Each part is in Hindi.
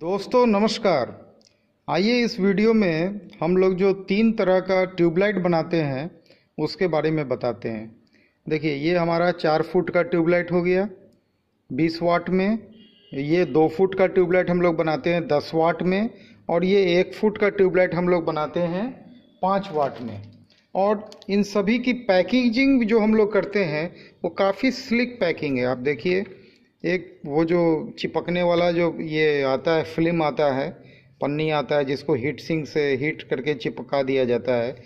दोस्तों नमस्कार आइए इस वीडियो में हम लोग जो तीन तरह का ट्यूबलाइट बनाते हैं उसके बारे में बताते हैं देखिए ये हमारा चार फुट का ट्यूबलाइट हो गया बीस वाट में ये दो फुट का ट्यूबलाइट हम लोग बनाते हैं दस वाट में और ये एक फुट का ट्यूबलाइट हम लोग बनाते हैं पाँच वाट में और इन सभी की पैकेजिंग जो हम लोग करते हैं वो काफ़ी स्लिक पैकिंग है आप देखिए एक वो जो चिपकने वाला जो ये आता है फिल्म आता है पन्नी आता है जिसको हीट सिंग से हीट करके चिपका दिया जाता है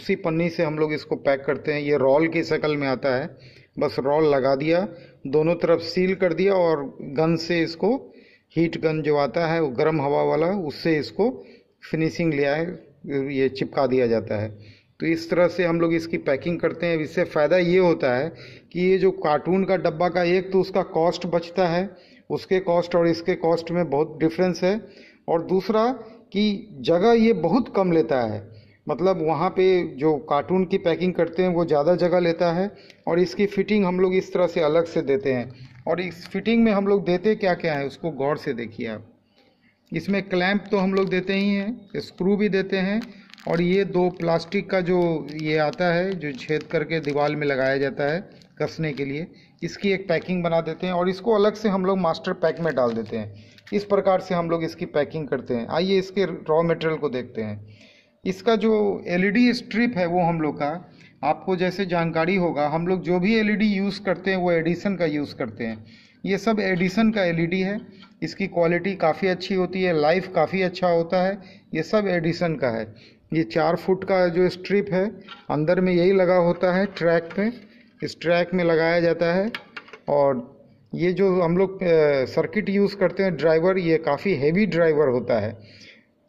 उसी पन्नी से हम लोग इसको पैक करते हैं ये रोल की शक्ल में आता है बस रोल लगा दिया दोनों तरफ सील कर दिया और गन से इसको हीट गन जो आता है वो गर्म हवा वाला उससे इसको फिनिशिंग लिया आए ये चिपका दिया जाता है तो इस तरह से हम लोग इसकी पैकिंग करते हैं इससे फ़ायदा ये होता है कि ये जो कार्टून का डब्बा का एक तो उसका कॉस्ट बचता है उसके कॉस्ट और इसके कॉस्ट में बहुत डिफरेंस है और दूसरा कि जगह ये बहुत कम लेता है मतलब वहाँ पे जो कार्टून की पैकिंग करते हैं वो ज़्यादा जगह लेता है और इसकी फिटिंग हम लोग इस तरह से अलग से देते हैं और इस फिटिंग में हम लोग देते क्या क्या है उसको गौर से देखिए आप इसमें क्लैंप तो हम लोग देते ही हैं स्क्रू भी देते हैं और ये दो प्लास्टिक का जो ये आता है जो छेद करके दीवार में लगाया जाता है कसने के लिए इसकी एक पैकिंग बना देते हैं और इसको अलग से हम लोग मास्टर पैक में डाल देते हैं इस प्रकार से हम लोग इसकी पैकिंग करते हैं आइए इसके रॉ मटेरियल को देखते हैं इसका जो एलईडी स्ट्रिप e है वो हम लोग का आपको जैसे जानकारी होगा हम लोग जो भी एलईडी यूज़ e करते हैं वो एडिसन का यूज़ करते हैं ये सब एडिसन का एलईडी e है इसकी क्वालिटी काफ़ी अच्छी होती है लाइफ काफ़ी अच्छा होता है ये सब एडिसन का है ये चार फुट का जो स्ट्रिप है अंदर में यही लगा होता है ट्रैक में इस ट्रैक में लगाया जाता है और ये जो हम लोग सर्किट यूज़ करते हैं ड्राइवर ये काफ़ी हैवी ड्राइवर होता है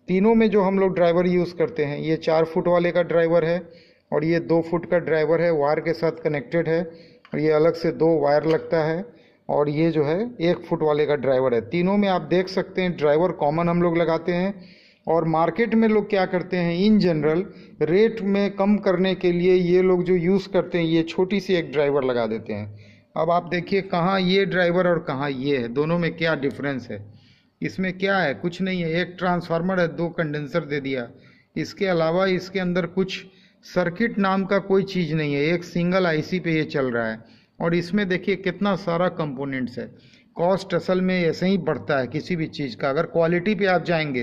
तीनों में जो हम लोग ड्राइवर यूज़ करते हैं ये चार फुट वाले का ड्राइवर है और ये दो फुट का ड्राइवर है वायर के साथ कनेक्टेड है और ये अलग से दो वायर लगता है और ये जो है एक फुट वाले का ड्राइवर है तीनों में आप देख सकते हैं ड्राइवर कॉमन हम लोग लगाते हैं और मार्केट में लोग क्या करते हैं इन जनरल रेट में कम करने के लिए ये लोग जो यूज़ करते हैं ये छोटी सी एक ड्राइवर लगा देते हैं अब आप देखिए कहाँ ये ड्राइवर और कहाँ ये है दोनों में क्या डिफरेंस है इसमें क्या है कुछ नहीं है एक ट्रांसफार्मर है दो कंडेंसर दे दिया इसके अलावा इसके अंदर कुछ सर्किट नाम का कोई चीज़ नहीं है एक सिंगल आईसी पे ये चल रहा है और इसमें देखिए कितना सारा कंपोनेंट्स है कॉस्ट असल में ऐसे ही बढ़ता है किसी भी चीज़ का अगर क्वालिटी पे आप जाएंगे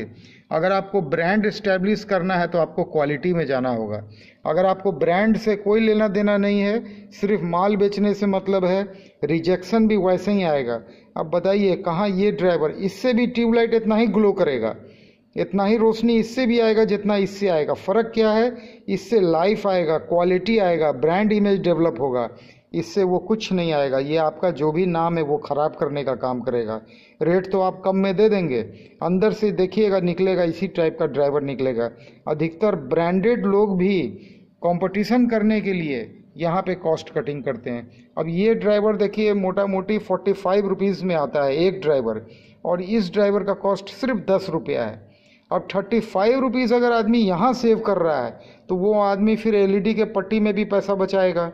अगर आपको ब्रांड इस्टेब्लिश करना है तो आपको क्वालिटी में जाना होगा अगर आपको ब्रांड से कोई लेना देना नहीं है सिर्फ माल बेचने से मतलब है रिजेक्शन भी वैसे ही आएगा अब बताइए कहाँ ये ड्राइवर इससे भी ट्यूबलाइट इतना ही ग्लो करेगा इतना ही रोशनी इससे भी आएगा जितना इससे आएगा फ़र्क क्या है इससे लाइफ आएगा क्वालिटी आएगा ब्रांड इमेज डेवलप होगा इससे वो कुछ नहीं आएगा ये आपका जो भी नाम है वो ख़राब करने का काम करेगा रेट तो आप कम में दे देंगे अंदर से देखिएगा निकलेगा इसी टाइप का ड्राइवर निकलेगा अधिकतर ब्रांडेड लोग भी कंपटीशन करने के लिए यहाँ पे कॉस्ट कटिंग करते हैं अब ये ड्राइवर देखिए मोटा मोटी फोर्टी फाइव रुपीज़ में आता है एक ड्राइवर और इस ड्राइवर का कॉस्ट सिर्फ दस रुपया है अब थर्टी फाइव रुपीज़ अगर आदमी यहाँ सेव कर रहा है तो वो आदमी फिर एलईडी e के पट्टी में भी पैसा बचाएगा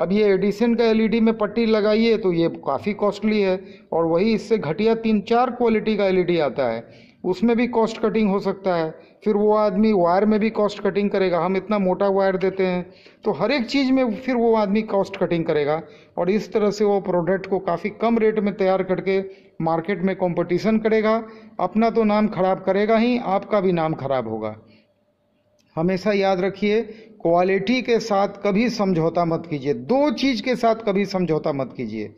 अब ये एडिसन का एलईडी e में पट्टी लगाइए तो ये काफ़ी कॉस्टली है और वही इससे घटिया तीन चार क्वालिटी का एलईडी e आता है उसमें भी कॉस्ट कटिंग हो सकता है फिर वो आदमी वायर में भी कॉस्ट कटिंग करेगा हम इतना मोटा वायर देते हैं तो हर एक चीज़ में फिर वो आदमी कॉस्ट कटिंग करेगा और इस तरह से वो प्रोडक्ट को काफ़ी कम रेट में तैयार करके मार्केट में कंपटीशन करेगा अपना तो नाम खराब करेगा ही आपका भी नाम खराब होगा हमेशा याद रखिए क्वालिटी के साथ कभी समझौता मत कीजिए दो चीज़ के साथ कभी समझौता मत कीजिए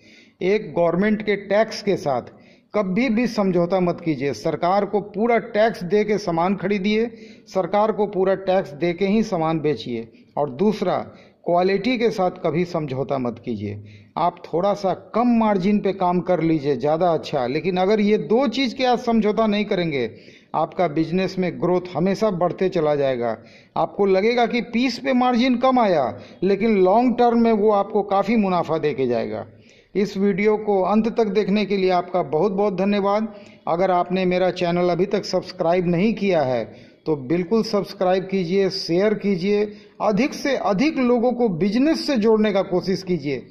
एक गवर्नमेंट के टैक्स के साथ कभी भी समझौता मत कीजिए सरकार को पूरा टैक्स दे के सामान खरीदिए सरकार को पूरा टैक्स दे के ही सामान बेचिए और दूसरा क्वालिटी के साथ कभी समझौता मत कीजिए आप थोड़ा सा कम मार्जिन पे काम कर लीजिए ज़्यादा अच्छा लेकिन अगर ये दो चीज़ के आज समझौता नहीं करेंगे आपका बिजनेस में ग्रोथ हमेशा बढ़ते चला जाएगा आपको लगेगा कि पीस पे मार्जिन कम आया लेकिन लॉन्ग टर्म में वो आपको काफ़ी मुनाफा दे के जाएगा इस वीडियो को अंत तक देखने के लिए आपका बहुत बहुत धन्यवाद अगर आपने मेरा चैनल अभी तक सब्सक्राइब नहीं किया है तो बिल्कुल सब्सक्राइब कीजिए शेयर कीजिए अधिक से अधिक लोगों को बिजनेस से जोड़ने का कोशिश कीजिए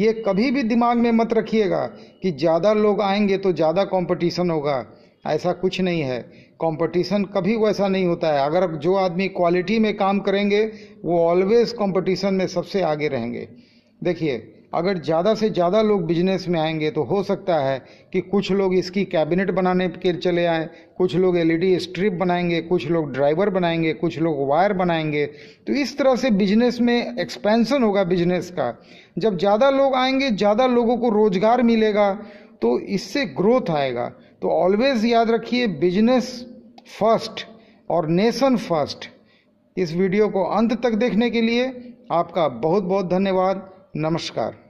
ये कभी भी दिमाग में मत रखिएगा कि ज़्यादा लोग आएंगे तो ज़्यादा कंपटीशन होगा ऐसा कुछ नहीं है कंपटीशन कभी वैसा नहीं होता है अगर जो आदमी क्वालिटी में काम करेंगे वो ऑलवेज कंपटीशन में सबसे आगे रहेंगे देखिए अगर ज़्यादा से ज़्यादा लोग बिजनेस में आएंगे तो हो सकता है कि कुछ लोग इसकी कैबिनेट बनाने के चले आए कुछ लोग एलईडी स्ट्रिप बनाएंगे कुछ लोग ड्राइवर बनाएंगे कुछ लोग वायर बनाएंगे तो इस तरह से बिजनेस में एक्सपेंशन होगा बिजनेस का जब ज़्यादा लोग आएंगे ज़्यादा लोगों को रोज़गार मिलेगा तो इससे ग्रोथ आएगा तो ऑलवेज याद रखिए बिजनेस फर्स्ट और नेशन फर्स्ट इस वीडियो को अंत तक देखने के लिए आपका बहुत बहुत धन्यवाद नमस्कार